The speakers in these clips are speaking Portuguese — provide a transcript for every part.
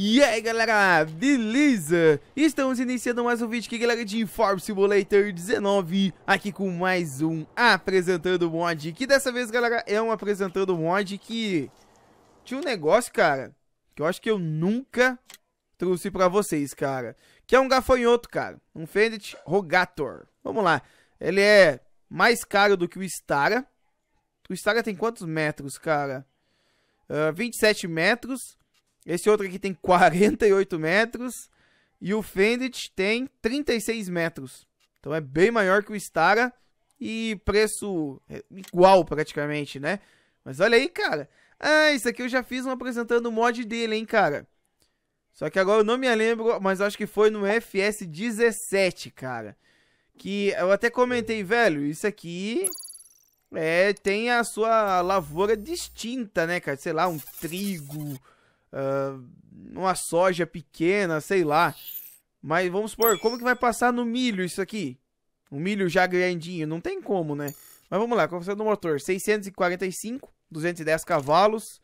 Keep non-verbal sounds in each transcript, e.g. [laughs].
E aí galera, beleza? Estamos iniciando mais um vídeo aqui galera de Inform Simulator 19 Aqui com mais um Apresentando Mod Que dessa vez galera é um Apresentando Mod que Tinha um negócio cara Que eu acho que eu nunca trouxe pra vocês cara Que é um gafanhoto cara Um Fendit Rogator Vamos lá, ele é mais caro do que o Stara O Stara tem quantos metros cara? Uh, ah, 27 metros esse outro aqui tem 48 [laughs] metros. E o Fendit tem 36 metros. Então é bem maior que o Stara. E preço é, igual praticamente, né? Mas olha aí, cara. Ah, isso aqui eu já fiz um apresentando o mod dele, hein, cara. Só que agora eu não me lembro, mas acho que foi no FS17, cara. Que eu até comentei, velho, isso aqui é, tem a sua lavoura distinta, né, cara? Sei lá, um trigo, uh, uma soja pequena, sei lá. Mas vamos supor, como que vai passar no milho isso aqui? O milho já grandinho, não tem como, né? Mas vamos lá, configuração do motor, 645, 210 cavalos,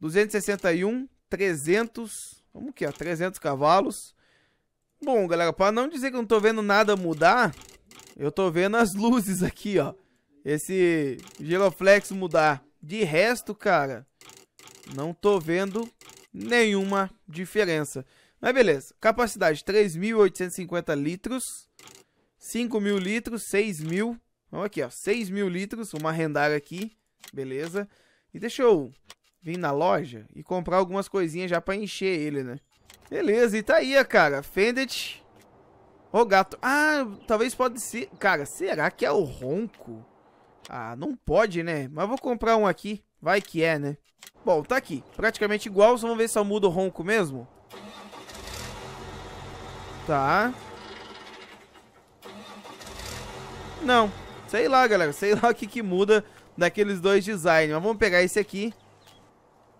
261, 300, vamos que, ó, 300 cavalos. Bom, galera, para não dizer que eu não tô vendo nada mudar, eu tô vendo as [laughs] luzes aqui, ó. Esse giroflex mudar. De resto, cara, não tô vendo nenhuma diferença. Mas beleza, capacidade 3.850 litros, 5.000 litros, 6.000, vamos aqui ó, 6.000 litros, uma rendária aqui, beleza. E deixa eu vir na loja e comprar algumas coisinhas já para encher ele, né. Beleza, e tá aí, cara, Fendit, o gato, ah, talvez pode ser, cara, será que é o ronco? Ah, não pode, né, mas vou comprar um aqui, vai que é, né. Bom, tá aqui. Praticamente igual. Vamos ver se eu mudo o ronco mesmo. Tá. Não. Sei lá, galera. Sei lá [laughs] o que, que muda daqueles dois designs. Mas vamos pegar esse aqui.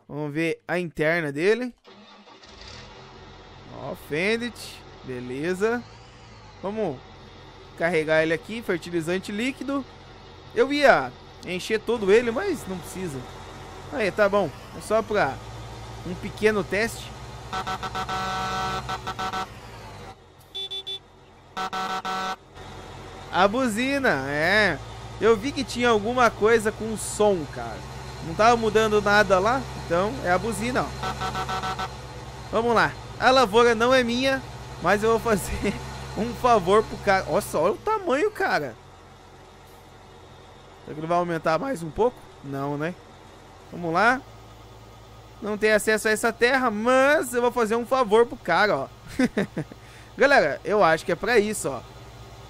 Vamos ver a interna dele. Ó, Fendit. Beleza. Vamos carregar ele aqui. Fertilizante líquido. Eu ia encher todo ele, mas não precisa. Aí, tá bom. É só pra um pequeno teste. A buzina, é. Eu vi que tinha alguma coisa com som, cara. Não tava mudando nada lá, então é a buzina, ó. Vamos lá. A lavoura não é minha, mas eu vou fazer [laughs] um favor pro cara. Nossa, olha o tamanho, cara. Será que ele vai aumentar mais um pouco? Não, né? Vamos lá. Não tem acesso a essa terra, mas eu vou fazer um favor pro cara, ó. [laughs] Galera, eu acho que é pra isso, ó.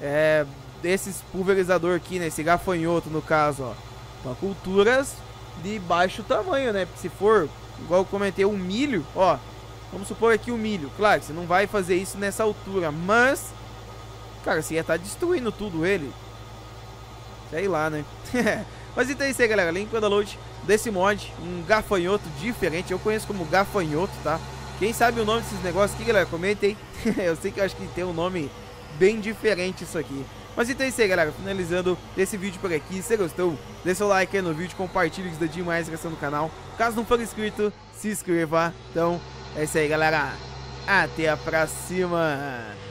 É... Esses pulverizador aqui, né? Esse gafanhoto, no caso, ó. Pra culturas de baixo tamanho, né? Porque se for, igual eu comentei, o um milho, ó. Vamos supor aqui o um milho. Claro, você não vai fazer isso nessa altura, mas... Cara, você ia estar tá destruindo tudo ele. Sei lá, né? [laughs] mas então é isso aí, galera. Link para download desse mod, um gafanhoto diferente. Eu conheço como gafanhoto, tá? Quem sabe o nome desses negócios aqui, galera, comentem. [laughs] eu sei que eu acho que tem um nome bem diferente isso aqui. Mas então é isso aí, galera. Finalizando esse vídeo por aqui. Se gostou, deixa o like aí no vídeo, compartilhe isso demais a reação do canal. Caso não for inscrito, se inscreva. Então, é isso aí, galera. Até a próxima.